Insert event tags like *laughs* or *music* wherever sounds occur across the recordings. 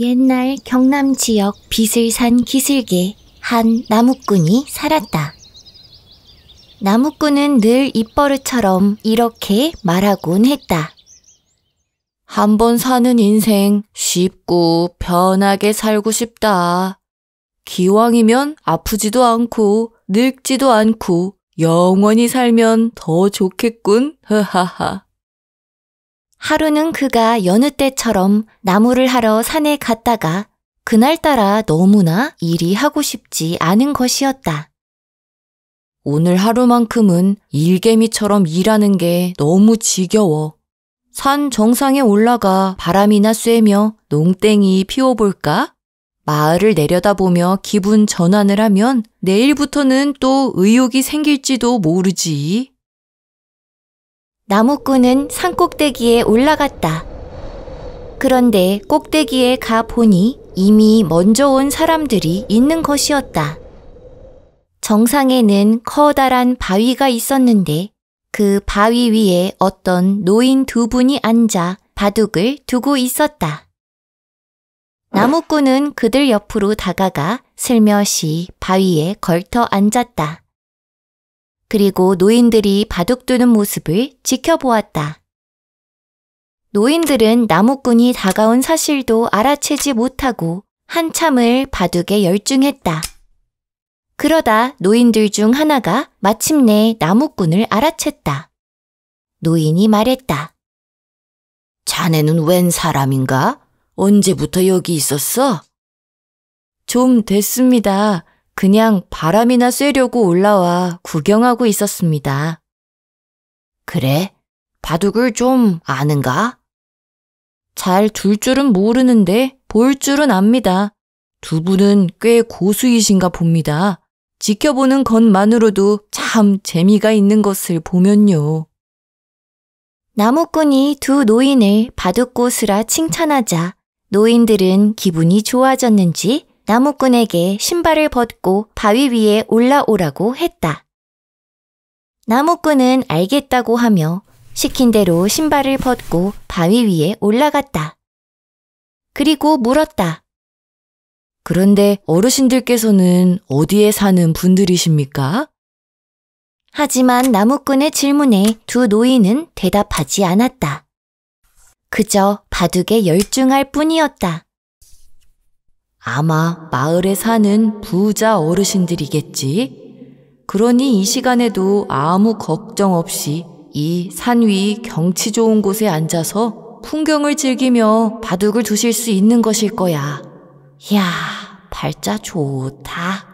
옛날 경남 지역 빛을산 기슭에 한 나무꾼이 살았다. 나무꾼은 늘 입버릇처럼 이렇게 말하곤 했다. 한번 사는 인생 쉽고 편하게 살고 싶다. 기왕이면 아프지도 않고 늙지도 않고 영원히 살면 더 좋겠군. *laughs* 하하하. 하루는 그가 여느 때처럼 나무를 하러 산에 갔다가 그날따라 너무나 일이 하고 싶지 않은 것이었다. 오늘 하루만큼은 일개미처럼 일하는 게 너무 지겨워. 산 정상에 올라가 바람이나 쐬며 농땡이 피워볼까? 마을을 내려다보며 기분 전환을 하면 내일부터는 또 의욕이 생길지도 모르지. 나무꾼은 산 꼭대기에 올라갔다. 그런데 꼭대기에 가 보니 이미 먼저 온 사람들이 있는 것이었다. 정상에는 커다란 바위가 있었는데 그 바위 위에 어떤 노인 두 분이 앉아 바둑을 두고 있었다. 나무꾼은 그들 옆으로 다가가 슬며시 바위에 걸터 앉았다. 그리고 노인들이 바둑 두는 모습을 지켜보았다. 노인들은 나무꾼이 다가온 사실도 알아채지 못하고 한참을 바둑에 열중했다. 그러다 노인들 중 하나가 마침내 나무꾼을 알아챘다. 노인이 말했다. 자네는 웬 사람인가? 언제부터 여기 있었어? 좀 됐습니다. 그냥 바람이나 쐬려고 올라와 구경하고 있었습니다. 그래? 바둑을 좀 아는가? 잘 둘 줄은 모르는데 볼 줄은 압니다. 두 분은 꽤 고수이신가 봅니다. 지켜보는 것만으로도 참 재미가 있는 것을 보면요. 나무꾼이 두 노인을 바둑고수라 칭찬하자 노인들은 기분이 좋아졌는지 나무꾼에게 신발을 벗고 바위 위에 올라오라고 했다. 나무꾼은 알겠다고 하며 시킨 대로 신발을 벗고 바위 위에 올라갔다. 그리고 물었다. 그런데 어르신들께서는 어디에 사는 분들이십니까? 하지만 나무꾼의 질문에 두 노인은 대답하지 않았다. 그저 바둑에 열중할 뿐이었다. 아마 마을에 사는 부자 어르신들이겠지. 그러니 이 시간에도 아무 걱정 없이 이 산 위 경치 좋은 곳에 앉아서 풍경을 즐기며 바둑을 두실 수 있는 것일 거야. 이야, 발자 좋다.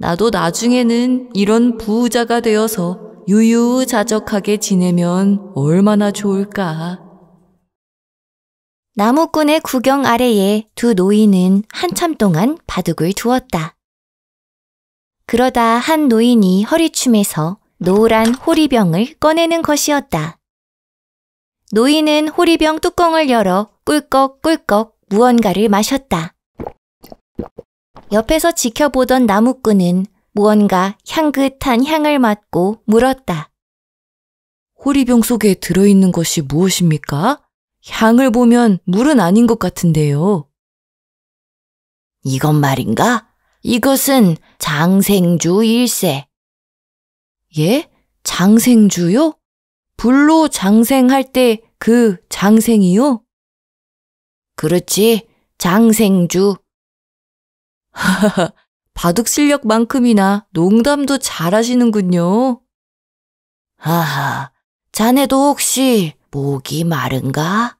나도 나중에는 이런 부자가 되어서 유유자적하게 지내면 얼마나 좋을까. 나무꾼의 구경 아래에 두 노인은 한참 동안 바둑을 두었다. 그러다 한 노인이 허리춤에서 노란 호리병을 꺼내는 것이었다. 노인은 호리병 뚜껑을 열어 꿀꺽꿀꺽 무언가를 마셨다. 옆에서 지켜보던 나무꾼은 무언가 향긋한 향을 맡고 물었다. 호리병 속에 들어있는 것이 무엇입니까? 향을 보면 물은 아닌 것 같은데요. 이건 말인가? 이것은 장생주 일세. 예? 장생주요? 불로 장생할 때 그 장생이요? 그렇지, 장생주. 하하하, *laughs* 바둑 실력만큼이나 농담도 잘하시는군요. 하하, 자네도 혹시 목이 마른가?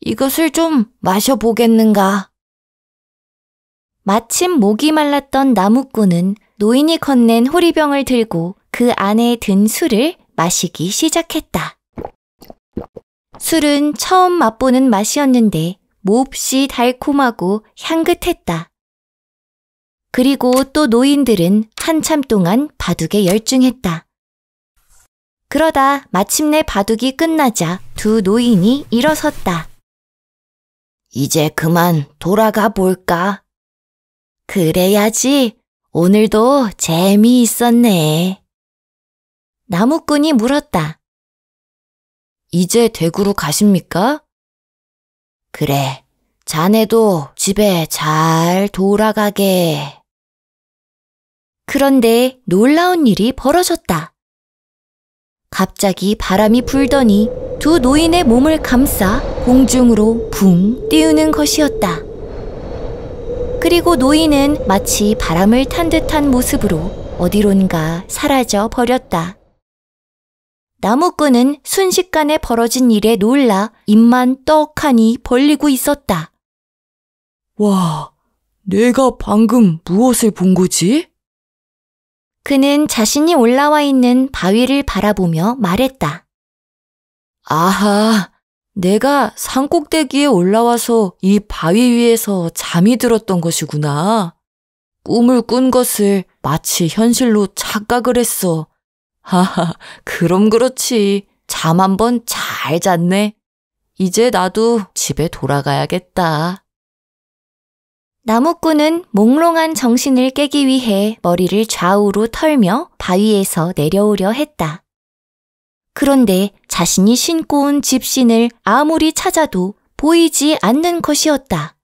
이것을 좀 마셔보겠는가? 마침 목이 말랐던 나무꾼은 노인이 건넨 호리병을 들고 그 안에 든 술을 마시기 시작했다. 술은 처음 맛보는 맛이었는데 몹시 달콤하고 향긋했다. 그리고 또 노인들은 한참 동안 바둑에 열중했다. 그러다 마침내 바둑이 끝나자 두 노인이 일어섰다. 이제 그만 돌아가 볼까? 그래야지. 오늘도 재미있었네. 나무꾼이 물었다. 이제 대구로 가십니까? 그래. 자네도 집에 잘 돌아가게. 그런데 놀라운 일이 벌어졌다. 갑자기 바람이 불더니 두 노인의 몸을 감싸 공중으로 붕 띄우는 것이었다. 그리고 노인은 마치 바람을 탄 듯한 모습으로 어디론가 사라져 버렸다. 나무꾼은 순식간에 벌어진 일에 놀라 입만 떡하니 벌리고 있었다. 와, 내가 방금 무엇을 본 거지? 그는 자신이 올라와 있는 바위를 바라보며 말했다. 아하, 내가 산 꼭대기에 올라와서 이 바위 위에서 잠이 들었던 것이구나. 꿈을 꾼 것을 마치 현실로 착각을 했어. 하하, 그럼 그렇지. 잠 한 번 잘 잤네. 이제 나도 집에 돌아가야겠다. 나무꾼은 몽롱한 정신을 깨기 위해 머리를 좌우로 털며 바위에서 내려오려 했다. 그런데 자신이 신고 온 집신을 아무리 찾아도 보이지 않는 것이었다.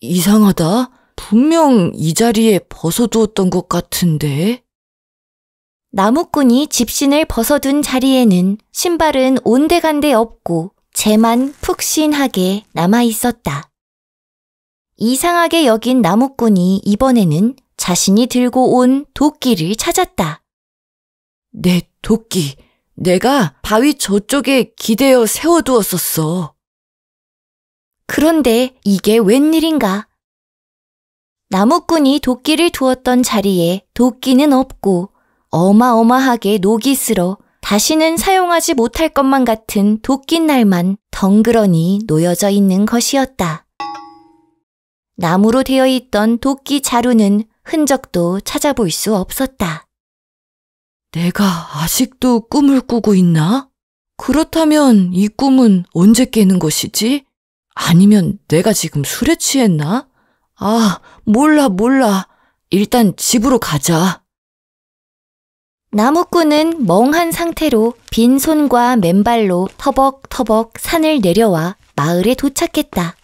이상하다. 분명 이 자리에 벗어두었던 것 같은데. 나무꾼이 집신을 벗어둔 자리에는 신발은 온데간데 없고 재만 푹신하게 남아 있었다. 이상하게 여긴 나무꾼이 이번에는 자신이 들고 온 도끼를 찾았다. 내 도끼, 내가 바위 저쪽에 기대어 세워두었었어. 그런데 이게 웬일인가? 나무꾼이 도끼를 두었던 자리에 도끼는 없고 어마어마하게 녹이 쓸어 다시는 사용하지 못할 것만 같은 도끼날만 덩그러니 놓여져 있는 것이었다. 나무로 되어 있던 도끼 자루는 흔적도 찾아볼 수 없었다. 내가 아직도 꿈을 꾸고 있나? 그렇다면 이 꿈은 언제 깨는 것이지? 아니면 내가 지금 술에 취했나? 아, 몰라, 몰라. 일단 집으로 가자. 나무꾼은 멍한 상태로 빈손과 맨발로 터벅터벅 산을 내려와 마을에 도착했다.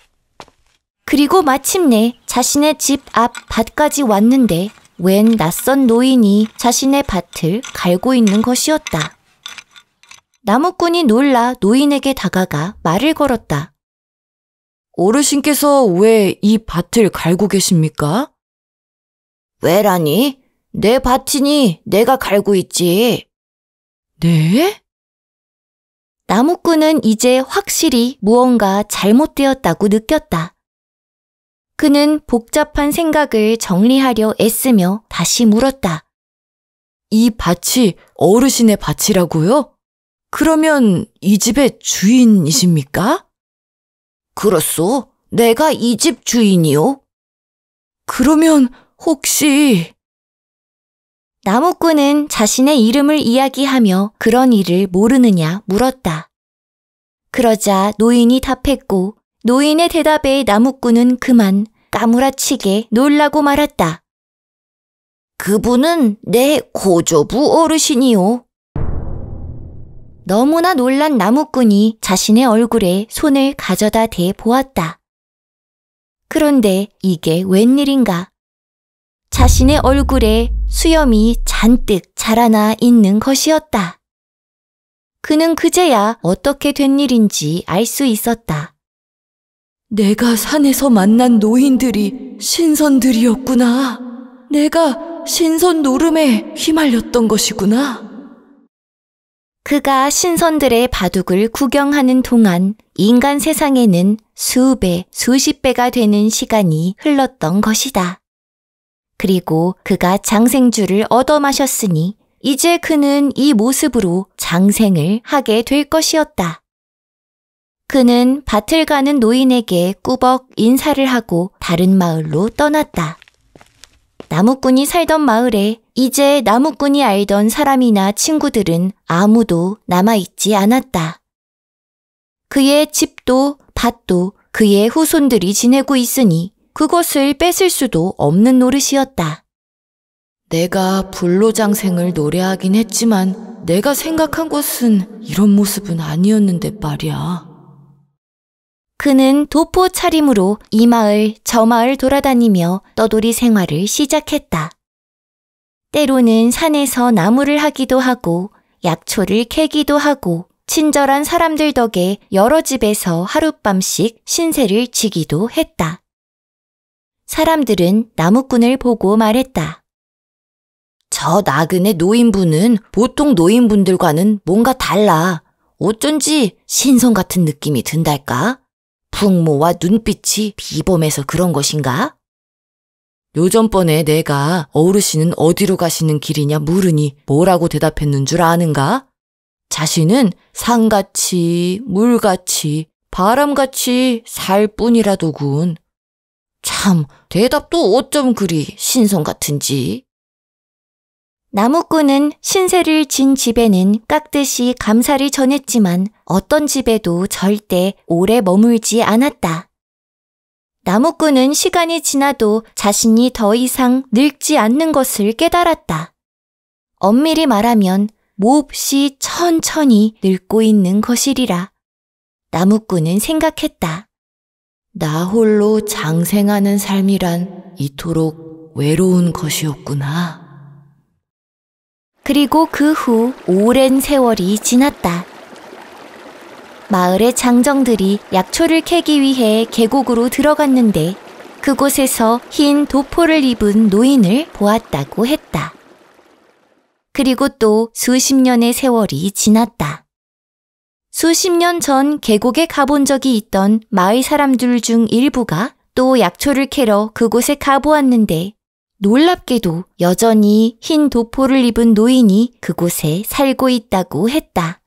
그리고 마침내 자신의 집 앞 밭까지 왔는데 웬 낯선 노인이 자신의 밭을 갈고 있는 것이었다. 나무꾼이 놀라 노인에게 다가가 말을 걸었다. 어르신께서 왜 이 밭을 갈고 계십니까? 왜라니? 내 밭이니 내가 갈고 있지. 네? 나무꾼은 이제 확실히 무언가 잘못되었다고 느꼈다. 그는 복잡한 생각을 정리하려 애쓰며 다시 물었다. 이 밭이 어르신의 밭이라고요? 그러면 이 집의 주인이십니까? 그렇소. 내가 이 집 주인이요. 그러면 혹시... 나무꾼은 자신의 이름을 이야기하며 그런 일을 모르느냐 물었다. 그러자 노인이 답했고 노인의 대답에 나무꾼은 그만 사무라치게 놀라고 말았다. 그분은 내 고조부 어르신이요. 너무나 놀란 나무꾼이 자신의 얼굴에 손을 가져다 대 보았다. 그런데 이게 웬일인가? 자신의 얼굴에 수염이 잔뜩 자라나 있는 것이었다. 그는 그제야 어떻게 된 일인지 알 수 있었다. 내가 산에서 만난 노인들이 신선들이었구나. 내가 신선 노름에 휘말렸던 것이구나. 그가 신선들의 바둑을 구경하는 동안 인간 세상에는 수배, 수십 배가 되는 시간이 흘렀던 것이다. 그리고 그가 장생주를 얻어 마셨으니 이제 그는 이 모습으로 장생을 하게 될 것이었다. 그는 밭을 가는 노인에게 꾸벅 인사를 하고 다른 마을로 떠났다. 나무꾼이 살던 마을에 이제 나무꾼이 알던 사람이나 친구들은 아무도 남아있지 않았다. 그의 집도 밭도 그의 후손들이 지내고 있으니 그것을 뺏을 수도 없는 노릇이었다. 내가 불로장생을 노래하긴 했지만 내가 생각한 것은 이런 모습은 아니었는데 말이야. 그는 도포 차림으로 이 마을 저 마을 돌아다니며 떠돌이 생활을 시작했다. 때로는 산에서 나무를 하기도 하고 약초를 캐기도 하고 친절한 사람들 덕에 여러 집에서 하룻밤씩 신세를 지기도 했다. 사람들은 나무꾼을 보고 말했다. 저 나그네 노인분은 보통 노인분들과는 뭔가 달라. 어쩐지 신성 같은 느낌이 든달까? 풍모와 눈빛이 비범해서 그런 것인가? 요전번에 내가 어르신은 어디로 가시는 길이냐 물으니 뭐라고 대답했는 줄 아는가? 자신은 산같이, 물같이, 바람같이 살 뿐이라도군. 참, 대답도 어쩜 그리 신성 같은지. 나무꾼은 신세를 진 집에는 깍듯이 감사를 전했지만 어떤 집에도 절대 오래 머물지 않았다. 나무꾼은 시간이 지나도 자신이 더 이상 늙지 않는 것을 깨달았다. 엄밀히 말하면 몹시 천천히 늙고 있는 것이리라. 나무꾼은 생각했다. 나 홀로 장생하는 삶이란 이토록 외로운 것이었구나. 그리고 그 후 오랜 세월이 지났다. 마을의 장정들이 약초를 캐기 위해 계곡으로 들어갔는데 그곳에서 흰 도포를 입은 노인을 보았다고 했다. 그리고 또 수십 년의 세월이 지났다. 수십 년 전 계곡에 가본 적이 있던 마을 사람들 중 일부가 또 약초를 캐러 그곳에 가보았는데 놀랍게도 여전히 흰 도포를 입은 노인이 그곳에 살고 있다고 했다.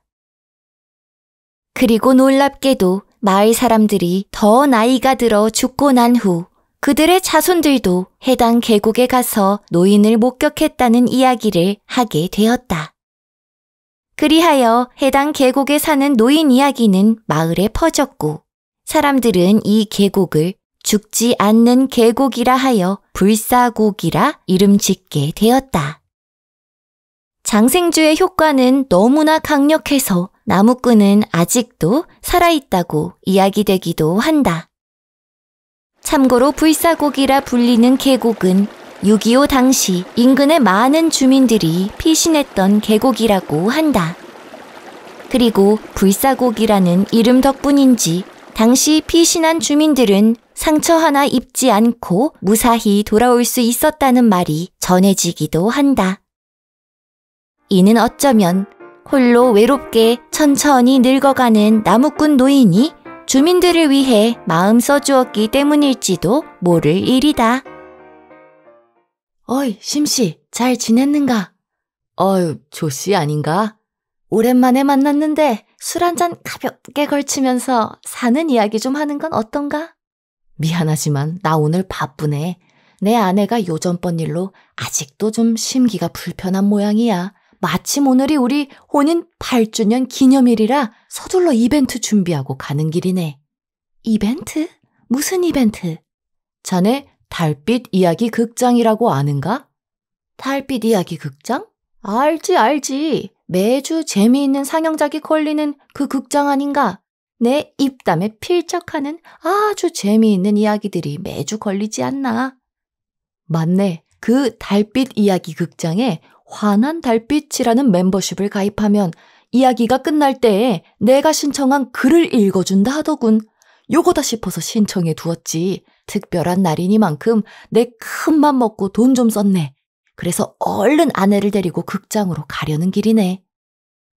그리고 놀랍게도 마을 사람들이 더 나이가 들어 죽고 난 후 그들의 자손들도 해당 계곡에 가서 노인을 목격했다는 이야기를 하게 되었다. 그리하여 해당 계곡에 사는 노인 이야기는 마을에 퍼졌고 사람들은 이 계곡을 죽지 않는 계곡이라 하여 불사곡이라 이름 짓게 되었다. 장생주의 효과는 너무나 강력해서 나무꾼은 아직도 살아있다고 이야기되기도 한다. 참고로 불사곡이라 불리는 계곡은 6.25 당시 인근의 많은 주민들이 피신했던 계곡이라고 한다. 그리고 불사곡이라는 이름 덕분인지 당시 피신한 주민들은 상처 하나 입지 않고 무사히 돌아올 수 있었다는 말이 전해지기도 한다. 이는 어쩌면 홀로 외롭게 천천히 늙어가는 나무꾼 노인이 주민들을 위해 마음 써주었기 때문일지도 모를 일이다. 어이, 심씨, 잘 지냈는가? 어휴, 조씨 아닌가? 오랜만에 만났는데 술 한 잔 가볍게 걸치면서 사는 이야기 좀 하는 건 어떤가? 미안하지만 나 오늘 바쁘네. 내 아내가 요전번 일로 아직도 좀 심기가 불편한 모양이야. 마침 오늘이 우리 혼인 8주년 기념일이라 서둘러 이벤트 준비하고 가는 길이네. 이벤트? 무슨 이벤트? 자네 달빛 이야기 극장이라고 아는가? 달빛 이야기 극장? 알지, 알지. 매주 재미있는 상영작이 걸리는 그 극장 아닌가? 내 입담에 필적하는 아주 재미있는 이야기들이 매주 걸리지 않나. 맞네. 그 달빛 이야기 극장에 환한 달빛이라는 멤버십을 가입하면 이야기가 끝날 때에 내가 신청한 글을 읽어준다 하더군. 요거다 싶어서 신청해 두었지. 특별한 날이니만큼 내 큰 맘 먹고 돈 좀 썼네. 그래서 얼른 아내를 데리고 극장으로 가려는 길이네.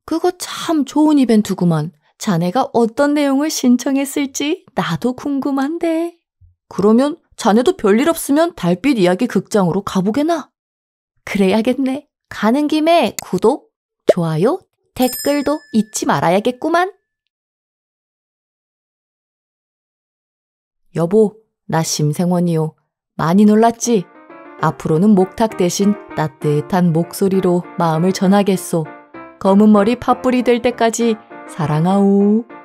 그거 참 좋은 이벤트구만. 자네가 어떤 내용을 신청했을지 나도 궁금한데. 그러면 자네도 별일 없으면 달빛 이야기 극장으로 가보게나. 그래야겠네. 가는 김에 구독, 좋아요, 댓글도 잊지 말아야겠구만. 여보, 나 심생원이요. 많이 놀랐지? 앞으로는 목탁 대신 따뜻한 목소리로 마음을 전하겠소. 검은 머리 파뿌리 될 때까지 사랑하오.